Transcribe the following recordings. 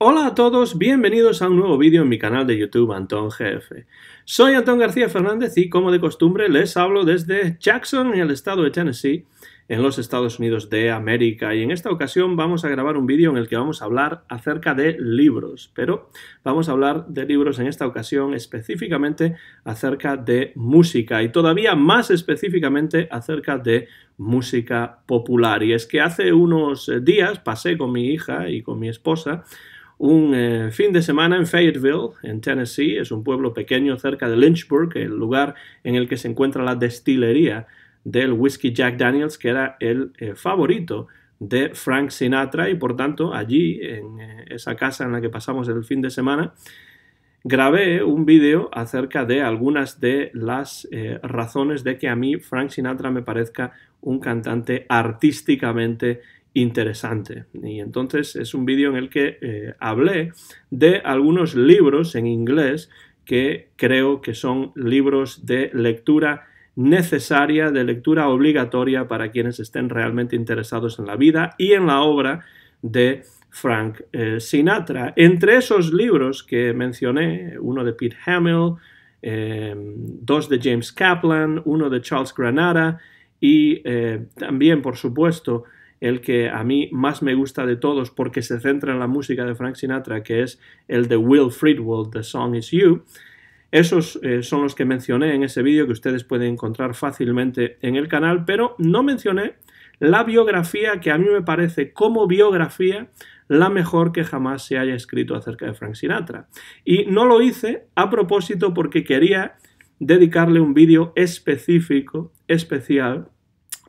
Hola a todos, bienvenidos a un nuevo vídeo en mi canal de YouTube Antón jefe Soy Antón García Fernández y como de costumbre les hablo desde Jackson, en el estado de Tennessee, en los Estados Unidos de América. Y en esta ocasión vamos a grabar un vídeo en el que vamos a hablar acerca de libros, pero vamos a hablar de libros en esta ocasión específicamente acerca de música y todavía más específicamente acerca de música popular. Y es que hace unos eh, días pasé con mi hija y con mi esposa un eh, fin de semana en Fayetteville, en Tennessee. Es un pueblo pequeño cerca de Lynchburg, el lugar en el que se encuentra la destilería del whisky Jack Daniels, que era el eh, favorito de Frank Sinatra y por tanto allí, en eh, esa casa en la que pasamos el fin de semana, grabé un vídeo acerca de algunas de las razones de que a mí Frank Sinatra me parezca un cantante artísticamente interesante. Y entonces es un vídeo en el que eh, hablé de algunos libros en inglés que creo que son libros de lectura necesaria, de lectura obligatoria para quienes estén realmente interesados en la vida y en la obra de Frank eh, Sinatra. Entre esos libros que mencioné, uno de Pete Hamill, eh, dos de James Kaplan, uno de Charles Granada y también, por supuesto, el que a mí más me gusta de todos porque se centra en la música de Frank Sinatra, que es el de Will Friedwald, The Song Is You. Esos eh, son los que mencioné en ese vídeo que ustedes pueden encontrar fácilmente en el canal, pero no mencioné la biografía que a mí me parece como biografía la mejor que jamás se haya escrito acerca de Frank Sinatra. Y no lo hice a propósito porque quería dedicarle un vídeo específico, especial,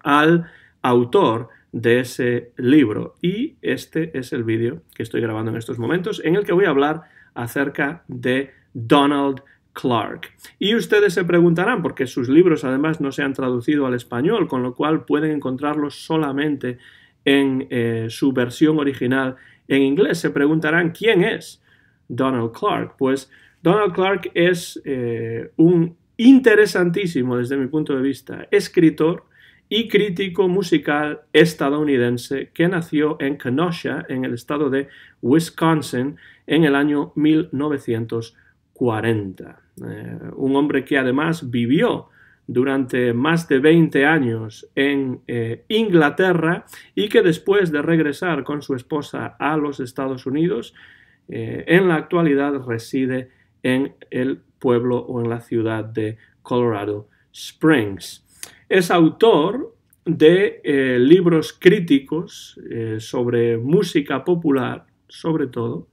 al autor de ese libro. Y este es el vídeo que estoy grabando en estos momentos, en el que voy a hablar acerca de Donald Clark. Y ustedes se preguntarán, porque sus libros además no se han traducido al español, con lo cual pueden encontrarlos solamente en eh, su versión original en inglés, se preguntarán quién es Donald Clark. Pues Donald Clark es eh, un interesantísimo, desde mi punto de vista, escritor, y crítico musical estadounidense que nació en Kenosha, en el estado de Wisconsin, en el año 1940. Eh, un hombre que además vivió durante más de 20 años en eh, Inglaterra y que después de regresar con su esposa a los Estados Unidos, eh, en la actualidad reside en el pueblo o en la ciudad de Colorado Springs. Es autor de eh, libros críticos eh, sobre música popular, sobre todo,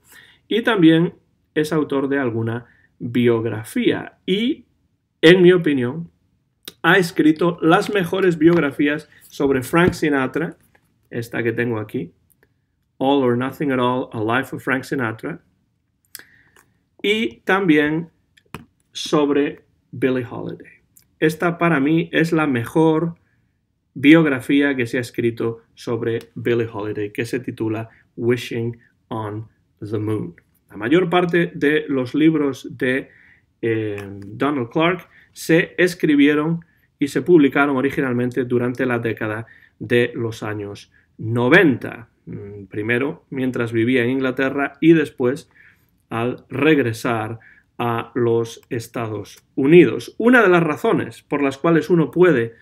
y también es autor de alguna biografía. Y, en mi opinión, ha escrito las mejores biografías sobre Frank Sinatra, esta que tengo aquí, All or Nothing at All, A Life of Frank Sinatra, y también sobre Billie Holiday. Esta para mí es la mejor biografía que se ha escrito sobre Billie Holiday, que se titula Wishing on the Moon. La mayor parte de los libros de eh, Donald Clark se escribieron y se publicaron originalmente durante la década de los años 90. Mm, primero mientras vivía en Inglaterra y después al regresar a los Estados Unidos. Una de las razones por las cuales uno puede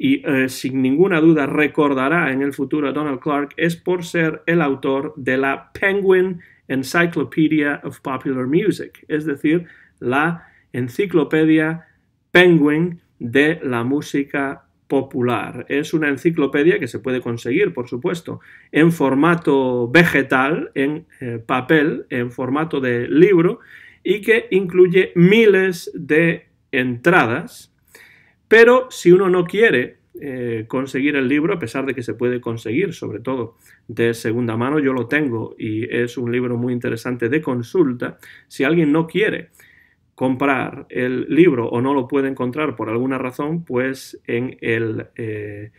y eh, sin ninguna duda recordará en el futuro a Donald Clark es por ser el autor de la Penguin Encyclopedia of Popular Music, es decir, la enciclopedia Penguin de la música popular. Es una enciclopedia que se puede conseguir, por supuesto, en formato vegetal, en eh, papel, en formato de libro, y que incluye miles de entradas, pero si uno no quiere eh, conseguir el libro, a pesar de que se puede conseguir, sobre todo de segunda mano, yo lo tengo y es un libro muy interesante de consulta, si alguien no quiere comprar el libro o no lo puede encontrar por alguna razón, pues en el eh,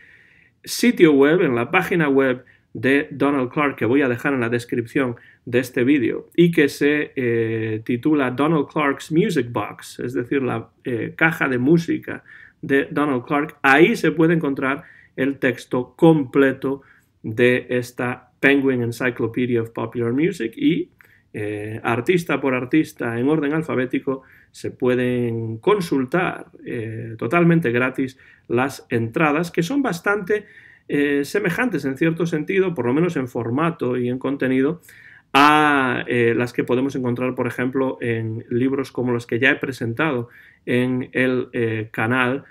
sitio web, en la página web, de Donald Clark que voy a dejar en la descripción de este vídeo y que se eh, titula Donald Clark's Music Box, es decir, la eh, caja de música de Donald Clark. Ahí se puede encontrar el texto completo de esta Penguin Encyclopedia of Popular Music y eh, artista por artista en orden alfabético se pueden consultar totalmente gratis las entradas que son bastante eh, semejantes en cierto sentido, por lo menos en formato y en contenido, a eh, las que podemos encontrar, por ejemplo, en libros como los que ya he presentado en el eh, canal,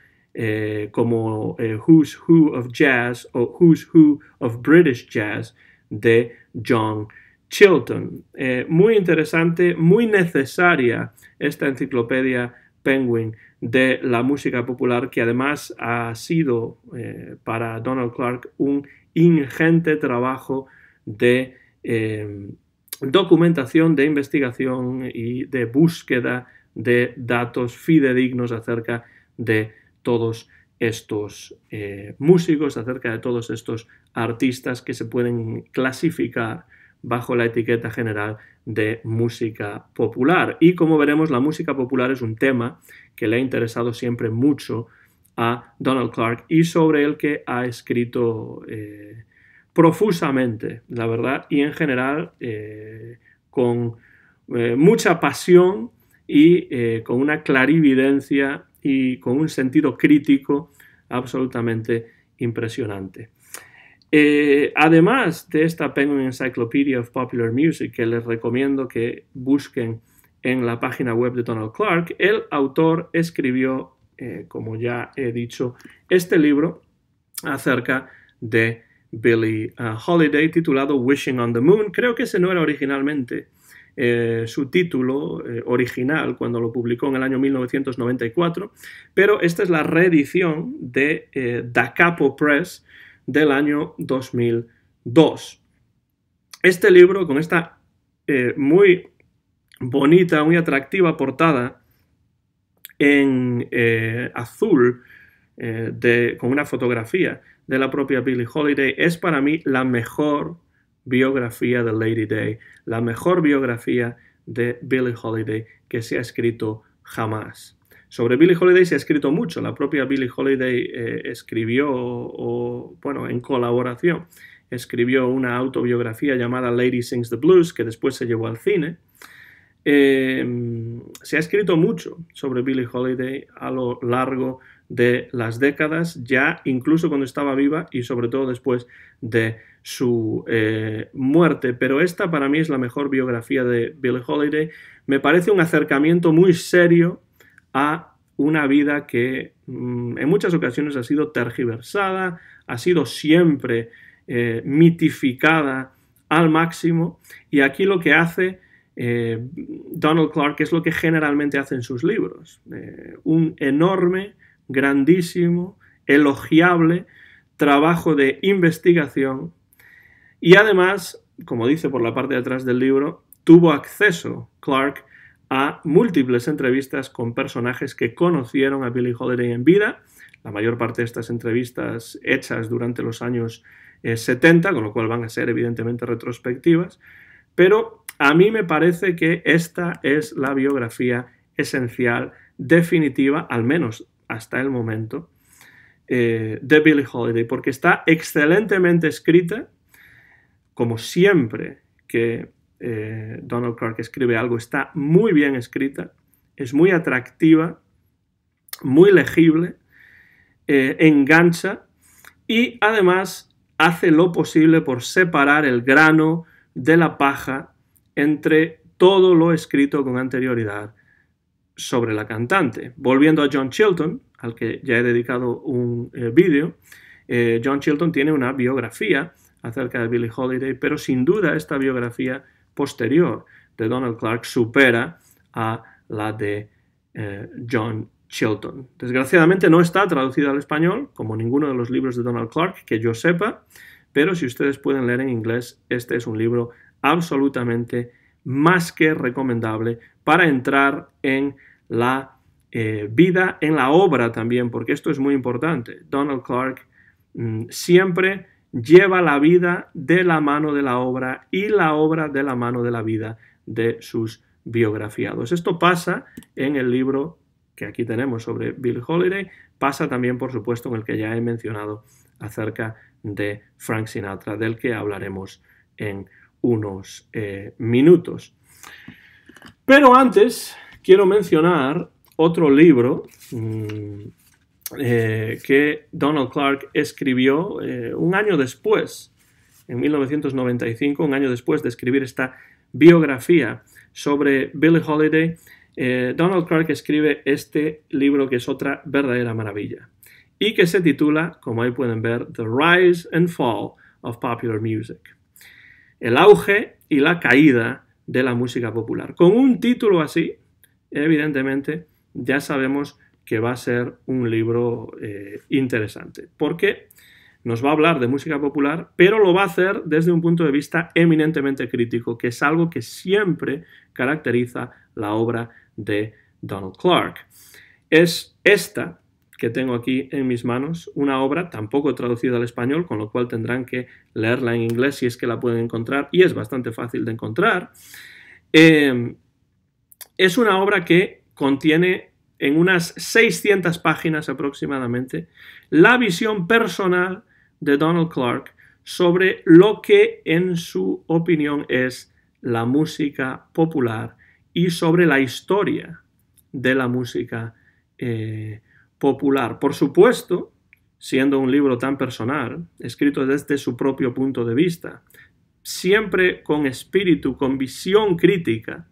como Who's Who of Jazz o Who's Who of British Jazz de John Chilton. muy interesante, muy necesaria esta enciclopedia Penguin de la música popular, que además ha sido eh, para Donald Clark un ingente trabajo de eh, documentación, de investigación y de búsqueda de datos fidedignos acerca de todos estos eh, músicos, acerca de todos estos artistas que se pueden clasificar bajo la etiqueta general de música popular. Y como veremos, la música popular es un tema que le ha interesado siempre mucho a Donald Clark y sobre el que ha escrito eh, profusamente, la verdad, y en general eh, con eh, mucha pasión y con una clarividencia y con un sentido crítico absolutamente impresionante. Eh, además de esta Penguin Encyclopedia of Popular Music, que les recomiendo que busquen en la página web de Donald Clark, el autor escribió, eh, como ya he dicho, este libro acerca de Billy eh, Holiday titulado Wishing on the Moon. Creo que ese no era originalmente su título original cuando lo publicó en el año 1994, pero esta es la reedición de Da Capo Press del año 2002. Este libro, con esta eh, muy bonita, muy atractiva portada en eh, azul, eh, con una fotografía de la propia Billie Holiday, es para mí la mejor biografía de Lady Day, la mejor biografía de Billie Holiday que se ha escrito jamás. Sobre Billie Holiday se ha escrito mucho, la propia Billie Holiday eh, escribió, o, bueno, en colaboración, escribió una autobiografía llamada Lady Sings the Blues, que después se llevó al cine. Em, se ha escrito mucho sobre Billie Holiday a lo largo de las décadas, ya incluso cuando estaba viva y sobre todo después de su eh, muerte. Pero esta para mí es la mejor biografía de Billie Holiday. Me parece un acercamiento muy serio a una vida que mm, en muchas ocasiones ha sido tergiversada, ha sido siempre eh, mitificada al máximo y aquí lo que hace eh, Donald Clark es lo que generalmente hace en sus libros, eh, un enorme, grandísimo, elogiable trabajo de investigación y además, como dice por la parte de atrás del libro, tuvo acceso Clark a múltiples entrevistas con personajes que conocieron a Billy Holiday en vida, la mayor parte de estas entrevistas hechas durante los años 70, eh, con lo cual van a ser evidentemente retrospectivas, pero a mí me parece que esta es la biografía esencial, definitiva, al menos hasta el momento, eh, de Billy Holiday, porque está excelentemente escrita, como siempre que eh, Donald Clark escribe algo, está muy bien escrita, es muy atractiva, muy legible, eh, engancha y además hace lo posible por separar el grano de la paja entre todo lo escrito con anterioridad sobre la cantante. Volviendo a John Chilton, al que ya he dedicado un eh, vídeo, John Chilton tiene una biografía acerca de Billie Holiday, pero sin duda esta biografía posterior de Donald Clark supera a la de eh, John Chilton. Desgraciadamente no está traducida al español, como ninguno de los libros de Donald Clark que yo sepa, pero si ustedes pueden leer en inglés, este es un libro absolutamente más que recomendable para entrar en la eh, vida, en la obra también, porque esto es muy importante. Donald Clark mm, siempre lleva la vida de la mano de la obra y la obra de la mano de la vida de sus biografiados. Esto pasa en el libro que aquí tenemos sobre Bill Holiday, pasa también, por supuesto, en el que ya he mencionado acerca de Frank Sinatra, del que hablaremos en unos eh, minutos. Pero antes quiero mencionar otro libro mm, eh, que Donald Clark escribió eh, un año después, en 1995, un año después de escribir esta biografía sobre Billie Holiday, eh, Donald Clark escribe este libro que es otra verdadera maravilla y que se titula, como ahí pueden ver, The Rise and Fall of Popular Music. El auge y la caída de la música popular. Con un título así, evidentemente, ya sabemos que va a ser un libro eh, interesante, porque nos va a hablar de música popular, pero lo va a hacer desde un punto de vista eminentemente crítico, que es algo que siempre caracteriza la obra de Donald Clark. Es esta que tengo aquí en mis manos, una obra tampoco traducida al español, con lo cual tendrán que leerla en inglés si es que la pueden encontrar, y es bastante fácil de encontrar. Eh, es una obra que contiene en unas 600 páginas aproximadamente, la visión personal de Donald Clark sobre lo que en su opinión es la música popular y sobre la historia de la música eh, popular. Por supuesto, siendo un libro tan personal, escrito desde su propio punto de vista, siempre con espíritu, con visión crítica,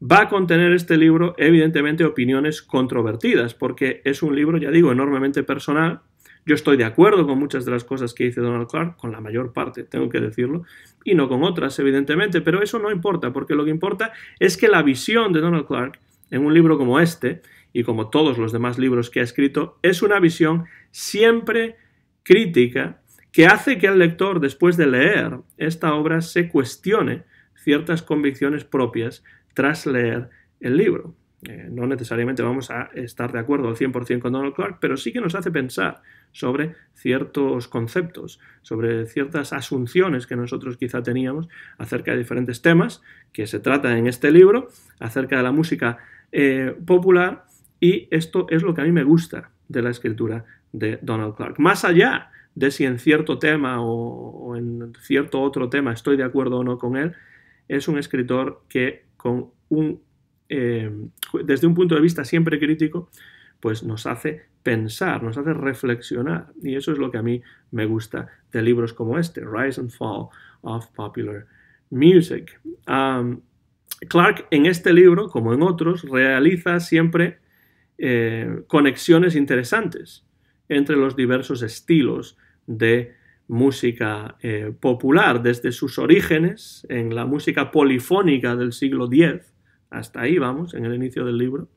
va a contener este libro evidentemente opiniones controvertidas, porque es un libro, ya digo, enormemente personal. Yo estoy de acuerdo con muchas de las cosas que dice Donald Clark, con la mayor parte, tengo que decirlo, y no con otras, evidentemente, pero eso no importa, porque lo que importa es que la visión de Donald Clark en un libro como este, y como todos los demás libros que ha escrito, es una visión siempre crítica que hace que el lector, después de leer esta obra, se cuestione ciertas convicciones propias tras leer el libro. Eh, no necesariamente vamos a estar de acuerdo al 100% con Donald Clark, pero sí que nos hace pensar sobre ciertos conceptos, sobre ciertas asunciones que nosotros quizá teníamos acerca de diferentes temas que se tratan en este libro, acerca de la música eh, popular, y esto es lo que a mí me gusta de la escritura de Donald Clark. Más allá de si en cierto tema o en cierto otro tema estoy de acuerdo o no con él, es un escritor que eh, desde un punto de vista siempre crítico, pues nos hace pensar, nos hace reflexionar. Y eso es lo que a mí me gusta de libros como este, Rise and Fall of Popular Music. Clark en este libro, como en otros, realiza siempre eh, conexiones interesantes entre los diversos estilos de música eh, popular desde sus orígenes en la música polifónica del siglo X, hasta ahí vamos, en el inicio del libro,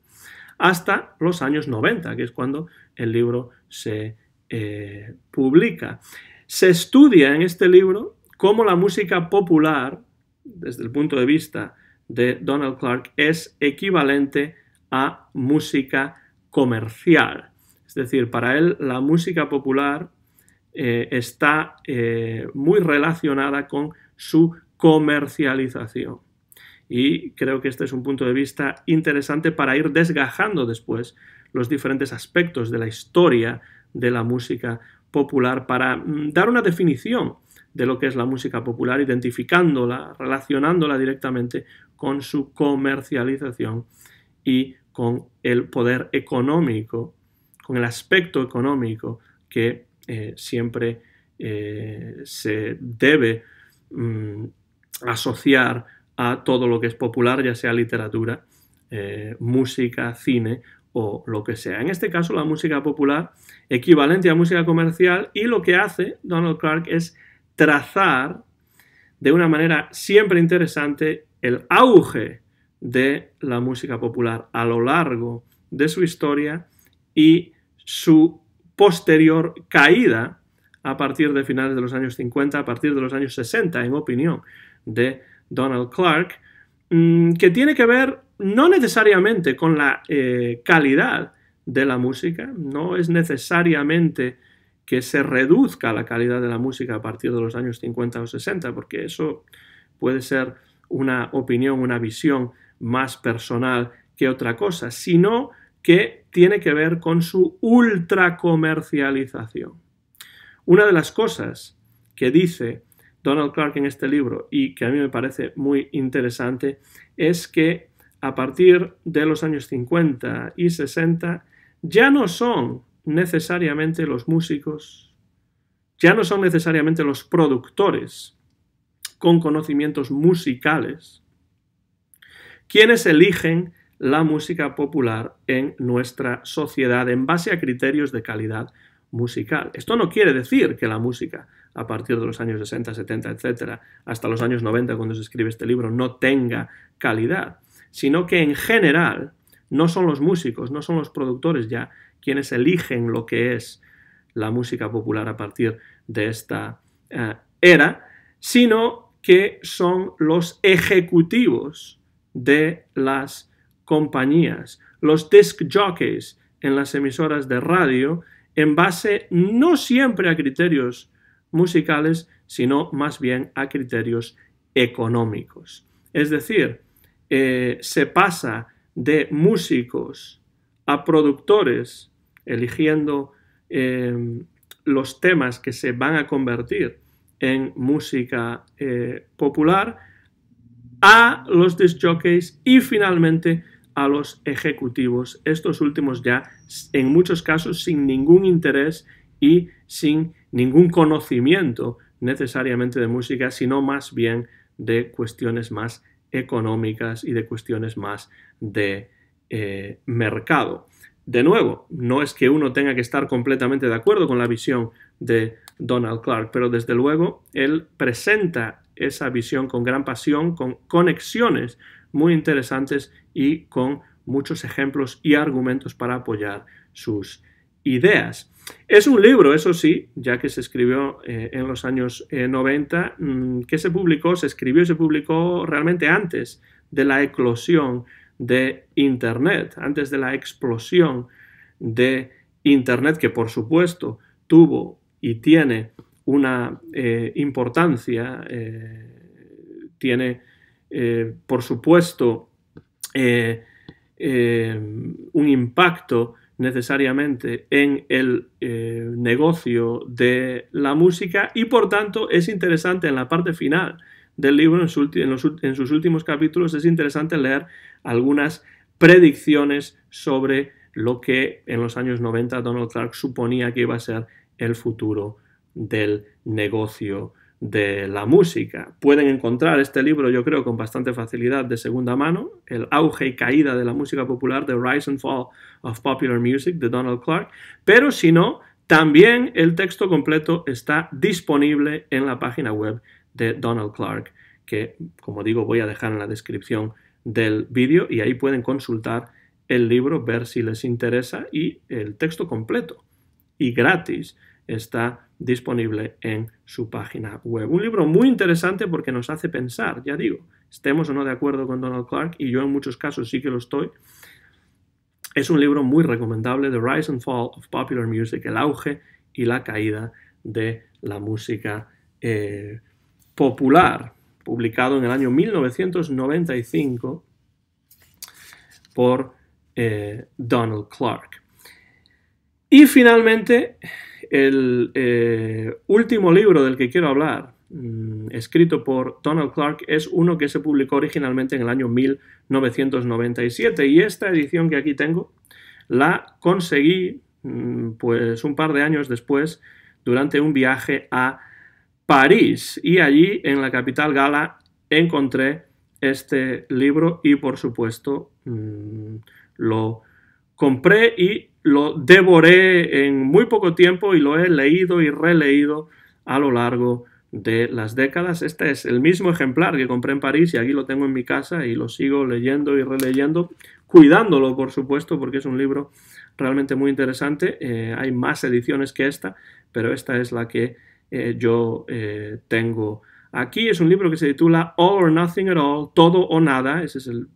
hasta los años 90, que es cuando el libro se eh, publica. Se estudia en este libro cómo la música popular, desde el punto de vista de Donald Clark, es equivalente a música comercial. Es decir, para él la música popular eh, está eh, muy relacionada con su comercialización. Y creo que este es un punto de vista interesante para ir desgajando después los diferentes aspectos de la historia de la música popular para mm, dar una definición de lo que es la música popular, identificándola, relacionándola directamente con su comercialización y con el poder económico, con el aspecto económico que eh, siempre eh, se debe mm, asociar a todo lo que es popular, ya sea literatura, eh, música, cine o lo que sea. En este caso, la música popular equivalente a música comercial y lo que hace Donald Clark es trazar de una manera siempre interesante el auge de la música popular a lo largo de su historia y su posterior caída a partir de finales de los años 50, a partir de los años 60, en opinión de Donald Clark, mm, que tiene que ver no necesariamente con la eh, calidad de la música, no es necesariamente que se reduzca la calidad de la música a partir de los años 50 o 60, porque eso puede ser una opinión, una visión más personal que otra cosa, sino que tiene que ver con su ultracomercialización. Una de las cosas que dice Donald Clark en este libro y que a mí me parece muy interesante es que a partir de los años 50 y 60 ya no son necesariamente los músicos, ya no son necesariamente los productores con conocimientos musicales quienes eligen la música popular en nuestra sociedad en base a criterios de calidad musical. Esto no quiere decir que la música a partir de los años 60, 70, etcétera, hasta los años 90 cuando se escribe este libro no tenga calidad, sino que en general no son los músicos, no son los productores ya quienes eligen lo que es la música popular a partir de esta eh, era, sino que son los ejecutivos de las compañías, los disc jockeys en las emisoras de radio, en base no siempre a criterios musicales, sino más bien a criterios económicos. Es decir, eh, se pasa de músicos a productores, eligiendo em, los temas que se van a convertir en música eh, popular, a los disc jockeys y finalmente a los ejecutivos, estos últimos ya en muchos casos sin ningún interés y sin ningún conocimiento necesariamente de música, sino más bien de cuestiones más económicas y de cuestiones más de eh, mercado. De nuevo, no es que uno tenga que estar completamente de acuerdo con la visión de Donald Clark, pero desde luego él presenta esa visión con gran pasión, con conexiones muy interesantes y con muchos ejemplos y argumentos para apoyar sus ideas. Es un libro, eso sí, ya que se escribió eh, en los años 90, eh, mm, que se publicó, se escribió y se publicó realmente antes de la eclosión de Internet, antes de la explosión de Internet, que por supuesto tuvo y tiene una eh, importancia, tiene eh, por supuesto, eh, eh, un impacto necesariamente en el negocio de la música y por tanto es interesante en la parte final del libro, en, sus últimos capítulos, es interesante leer algunas predicciones sobre lo que en los años 90 Donald Clark suponía que iba a ser el futuro del negocio de la música. Pueden encontrar este libro, yo creo, con bastante facilidad de segunda mano, El auge y caída de la música popular, The Rise and Fall of Popular Music, de Donald Clark, pero si no, también el texto completo está disponible en la página web de Donald Clark, que, como digo, voy a dejar en la descripción del vídeo y ahí pueden consultar el libro, ver si les interesa y el texto completo y gratis está disponible en su página web. Un libro muy interesante porque nos hace pensar, ya digo, estemos o no de acuerdo con Donald Clark, y yo en muchos casos sí que lo estoy, es un libro muy recomendable, The Rise and Fall of Popular Music, el auge y la caída de la música eh, popular, publicado en el año 1995 por eh, Donald Clark. Y finalmente, el eh, último libro del que quiero hablar, mm, escrito por Donald Clark, es uno que se publicó originalmente en el año 1997 y esta edición que aquí tengo la conseguí mm, pues un par de años después durante un viaje a París y allí en la capital gala encontré este libro y por supuesto mm, lo compré y lo devoré en muy poco tiempo y lo he leído y releído a lo largo de las décadas. Este es el mismo ejemplar que compré en París y aquí lo tengo en mi casa y lo sigo leyendo y releyendo, cuidándolo por supuesto porque es un libro realmente muy interesante. Eh, hay más ediciones que esta, pero esta es la que eh, yo eh, tengo aquí. Es un libro que se titula All or Nothing at All, Todo o Nada. Ese es el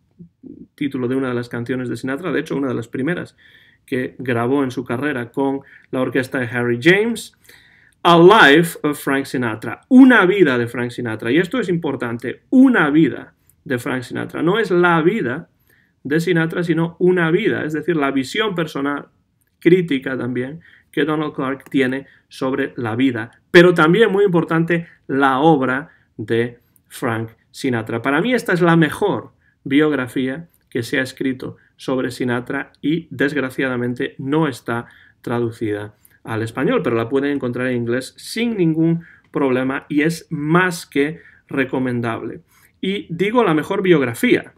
título de una de las canciones de Sinatra, de hecho una de las primeras que grabó en su carrera con la orquesta de Harry James. A Life of Frank Sinatra, una vida de Frank Sinatra. Y esto es importante, una vida de Frank Sinatra. No es la vida de Sinatra, sino una vida, es decir, la visión personal, crítica también, que Donald Clark tiene sobre la vida. Pero también, muy importante, la obra de Frank Sinatra. Para mí esta es la mejor biografía que se ha escrito sobre Sinatra y desgraciadamente no está traducida al español, pero la pueden encontrar en inglés sin ningún problema y es más que recomendable. Y digo la mejor biografía.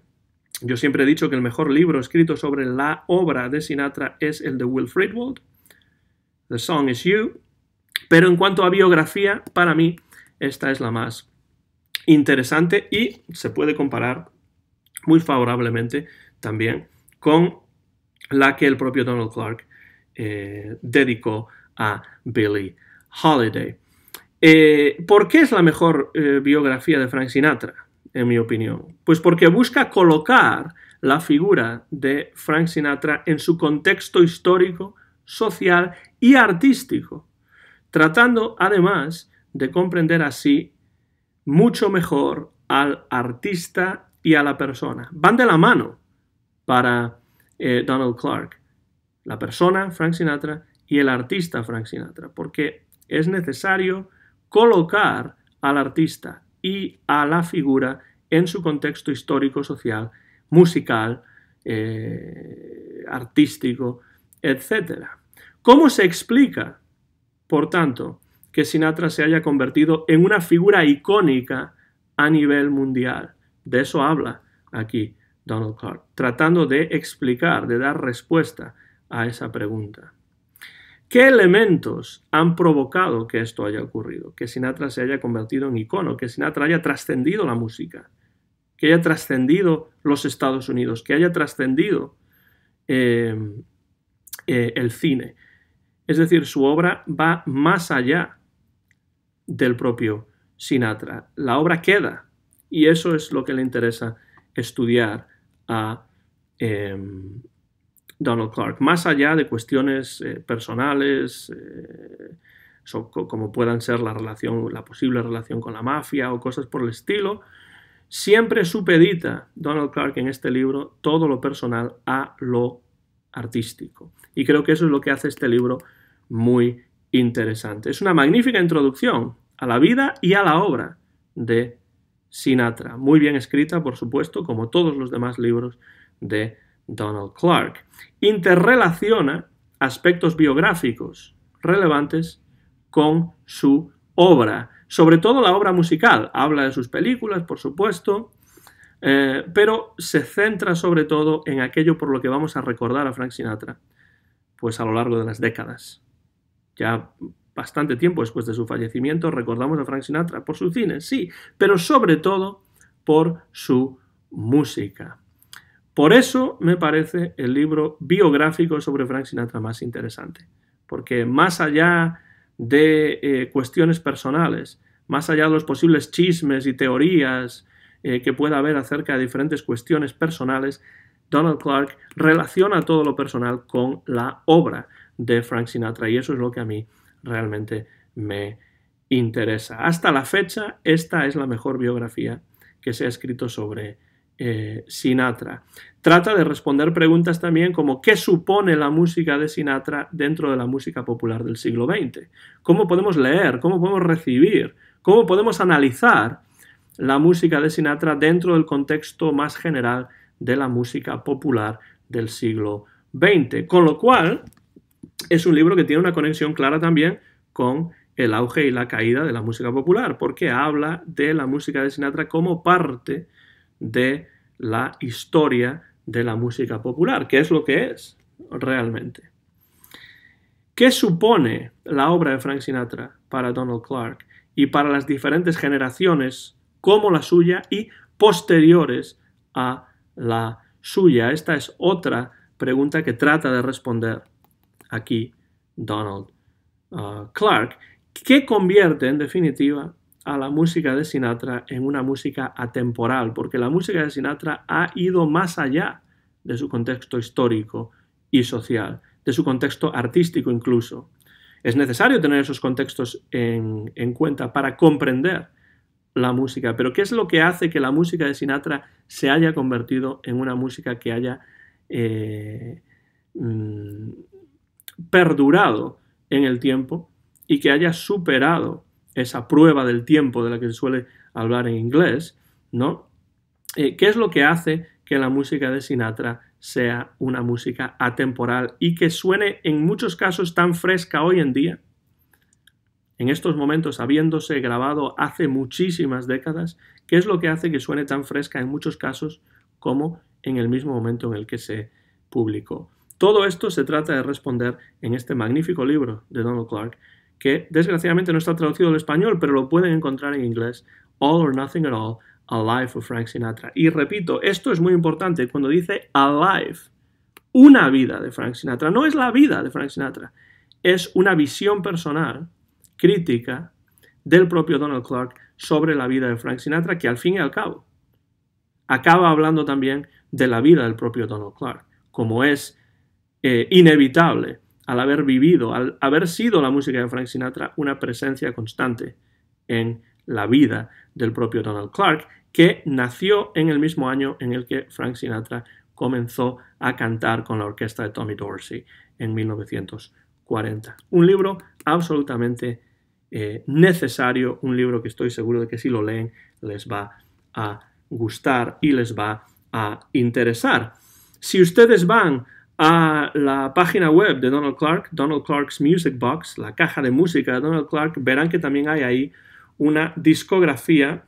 Yo siempre he dicho que el mejor libro escrito sobre la obra de Sinatra es el de Will Friedwald, The Song Is You, pero en cuanto a biografía, para mí esta es la más interesante y se puede comparar muy favorablemente también con la que el propio Donald Clark eh, dedicó a Billy Holiday. Eh, ¿Por qué es la mejor eh, biografía de Frank Sinatra, en mi opinión? Pues porque busca colocar la figura de Frank Sinatra en su contexto histórico, social y artístico, tratando además de comprender así mucho mejor al artista y a la persona. Van de la mano, para eh, Donald Clark, la persona Frank Sinatra y el artista Frank Sinatra, porque es necesario colocar al artista y a la figura en su contexto histórico, social, musical, eh, artístico, etc. ¿Cómo se explica, por tanto, que Sinatra se haya convertido en una figura icónica a nivel mundial? De eso habla aquí Donald Clark, tratando de explicar, de dar respuesta a esa pregunta. ¿Qué elementos han provocado que esto haya ocurrido? Que Sinatra se haya convertido en icono, que Sinatra haya trascendido la música, que haya trascendido los Estados Unidos, que haya trascendido eh, eh, el cine. Es decir, su obra va más allá del propio Sinatra. La obra queda y eso es lo que le interesa estudiar a em, Donald Clark, más allá de cuestiones eh, personales, eh, como puedan ser la relación, la posible relación con la mafia o cosas por el estilo, siempre supedita Donald Clark en este libro todo lo personal a lo artístico. Y creo que eso es lo que hace este libro muy interesante. Es una magnífica introducción a la vida y a la obra de Sinatra, muy bien escrita, por supuesto, como todos los demás libros de Donald Clark. Interrelaciona aspectos biográficos relevantes con su obra, sobre todo la obra musical. Habla de sus películas, por supuesto, eh, pero se centra sobre todo en aquello por lo que vamos a recordar a Frank Sinatra, pues a lo largo de las décadas. Ya bastante tiempo después de su fallecimiento, recordamos a Frank Sinatra por su cine, sí, pero sobre todo por su música. Por eso me parece el libro biográfico sobre Frank Sinatra más interesante, porque más allá de eh, cuestiones personales, más allá de los posibles chismes y teorías eh, que pueda haber acerca de diferentes cuestiones personales, Donald Clark relaciona todo lo personal con la obra de Frank Sinatra y eso es lo que a mí realmente me interesa. Hasta la fecha, esta es la mejor biografía que se ha escrito sobre eh, Sinatra. Trata de responder preguntas también como ¿qué supone la música de Sinatra dentro de la música popular del siglo XX? ¿Cómo podemos leer? ¿Cómo podemos recibir? ¿Cómo podemos analizar la música de Sinatra dentro del contexto más general de la música popular del siglo XX? Con lo cual, es un libro que tiene una conexión clara también con el auge y la caída de la música popular, porque habla de la música de Sinatra como parte de la historia de la música popular, que es lo que es realmente. ¿Qué supone la obra de Frank Sinatra para Donald Clark y para las diferentes generaciones como la suya y posteriores a la suya? Esta es otra pregunta que trata de responder aquí Donald uh, Clark, que convierte en definitiva a la música de Sinatra en una música atemporal, porque la música de Sinatra ha ido más allá de su contexto histórico y social, de su contexto artístico incluso. Es necesario tener esos contextos en, cuenta para comprender la música, pero ¿qué es lo que hace que la música de Sinatra se haya convertido en una música que haya eh, mm, perdurado en el tiempo y que haya superado esa prueba del tiempo de la que se suele hablar en inglés, ¿no? Eh, ¿Qué es lo que hace que la música de Sinatra sea una música atemporal y que suene en muchos casos tan fresca hoy en día? En estos momentos, habiéndose grabado hace muchísimas décadas, ¿qué es lo que hace que suene tan fresca en muchos casos como en el mismo momento en el que se publicó? Todo esto se trata de responder en este magnífico libro de Donald Clark, que desgraciadamente no está traducido al español, pero lo pueden encontrar en inglés, All or Nothing at All, A Life of Frank Sinatra. Y repito, esto es muy importante cuando dice A Life, una vida de Frank Sinatra, no es la vida de Frank Sinatra, es una visión personal, crítica, del propio Donald Clark sobre la vida de Frank Sinatra, que al fin y al cabo acaba hablando también de la vida del propio Donald Clark, como es eh, inevitable al haber vivido, al haber sido la música de Frank Sinatra una presencia constante en la vida del propio Donald Clark, que nació en el mismo año en el que Frank Sinatra comenzó a cantar con la orquesta de Tommy Dorsey en 1940. Un libro absolutamente eh, necesario, un libro que estoy seguro de que si lo leen les va a gustar y les va a interesar. Si ustedes van a la página web de Donald Clark, Donald Clark's Music Box, la caja de música de Donald Clark, verán que también hay ahí una discografía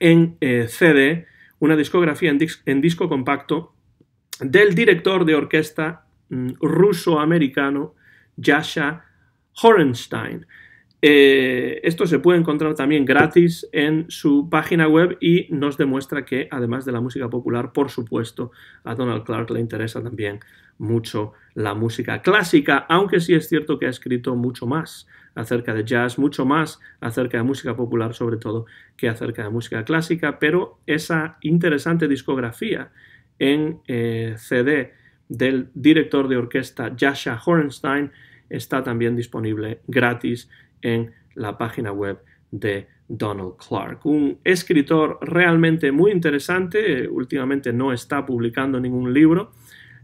en eh, CD, una discografía en, disco compacto del director de orquesta mm, ruso-americano Yasha Horenstein. Eh, esto se puede encontrar también gratis en su página web y nos demuestra que, además de la música popular, por supuesto, a Donald Clark le interesa también mucho la música clásica, aunque sí es cierto que ha escrito mucho más acerca de jazz, mucho más acerca de música popular sobre todo que acerca de música clásica, pero esa interesante discografía en eh, CD del director de orquesta Jascha hornstein está también disponible gratis en la página web de Donald Clark. Un escritor realmente muy interesante, eh, últimamente no está publicando ningún libro.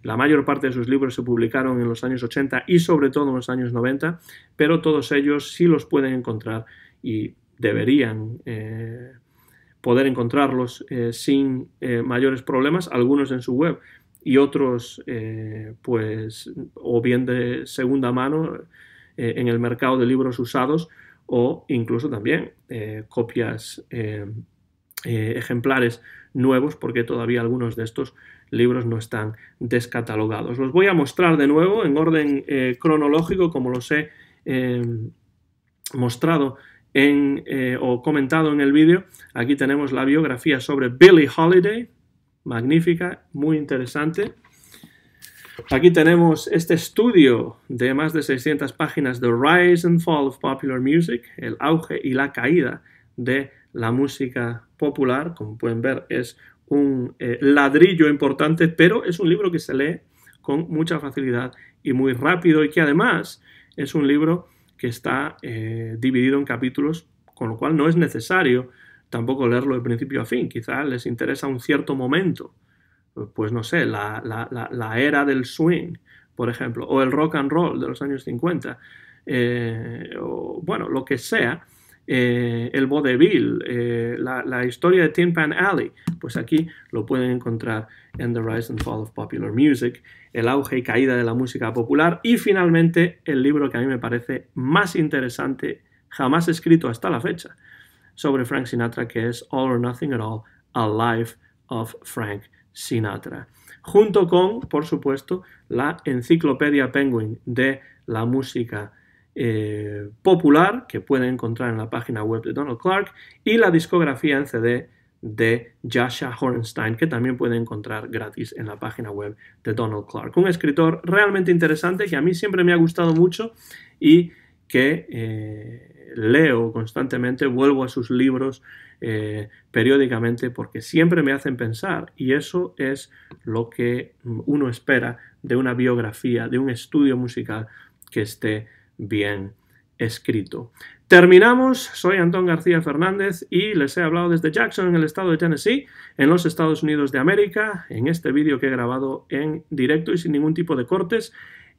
La mayor parte de sus libros se publicaron en los años 80 y sobre todo en los años 90, pero todos ellos sí los pueden encontrar y deberían eh, poder encontrarlos eh, sin mayores problemas, algunos en su web y otros pues o bien de segunda mano eh, en el mercado de libros usados o incluso también eh, copias, eh, ejemplares nuevos, porque todavía algunos de estos libros no están descatalogados. Los voy a mostrar de nuevo en orden cronológico, como los he mostrado en, o comentado en el vídeo. Aquí tenemos la biografía sobre Billie Holiday, magnífica, muy interesante. Aquí tenemos este estudio de más de 600 páginas, The Rise and Fall of Popular Music, el auge y la caída de la música popular. Como pueden ver, es un eh, ladrillo importante, pero es un libro que se lee con mucha facilidad y muy rápido y que además es un libro que está eh, dividido en capítulos, con lo cual no es necesario tampoco leerlo de principio a fin. Quizá les interesa un cierto momento pues no sé, la, era del swing, por ejemplo, o el rock and roll de los años 50, eh, o bueno, lo que sea, eh, el vaudeville, eh, la, historia de Tin Pan Alley, pues aquí lo pueden encontrar en The Rise and Fall of Popular Music, el auge y caída de la música popular y finalmente el libro que a mí me parece más interesante jamás escrito hasta la fecha sobre Frank Sinatra que es All or Nothing at All, A Life of Frank Sinatra. Junto con, por supuesto, la Enciclopedia Penguin de la música eh, popular, que puede encontrar en la página web de Donald Clark, y la discografía en CD de Jasha Hornstein, que también puede encontrar gratis en la página web de Donald Clark. Un escritor realmente interesante que a mí siempre me ha gustado mucho y que eh, leo constantemente, vuelvo a sus libros eh, periódicamente porque siempre me hacen pensar y eso es lo que uno espera de una biografía, de un estudio musical que esté bien escrito. Terminamos, soy Antón García Fernández y les he hablado desde Jackson, en el estado de Tennessee, en los Estados Unidos de América, en este vídeo que he grabado en directo y sin ningún tipo de cortes,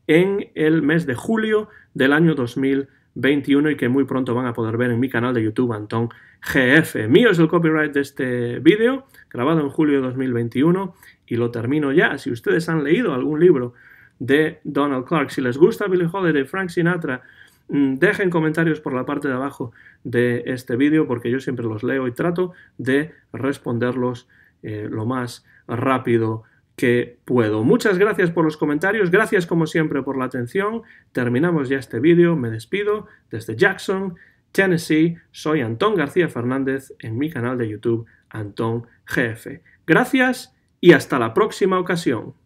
en el mes de julio del año 2000 21 y que muy pronto van a poder ver en mi canal de YouTube Antón GF. Mío es el copyright de este vídeo, grabado en julio de 2021 y lo termino ya. Si ustedes han leído algún libro de Donald Clark, si les gusta Billy Holiday, Frank Sinatra, mm, dejen comentarios por la parte de abajo de este vídeo porque yo siempre los leo y trato de responderlos eh, lo más rápido que puedo. Muchas gracias por los comentarios, gracias como siempre por la atención. Terminamos ya este vídeo, me despido desde Jackson, Tennessee. Soy Antón García Fernández en mi canal de YouTube Antón GF. Gracias y hasta la próxima ocasión.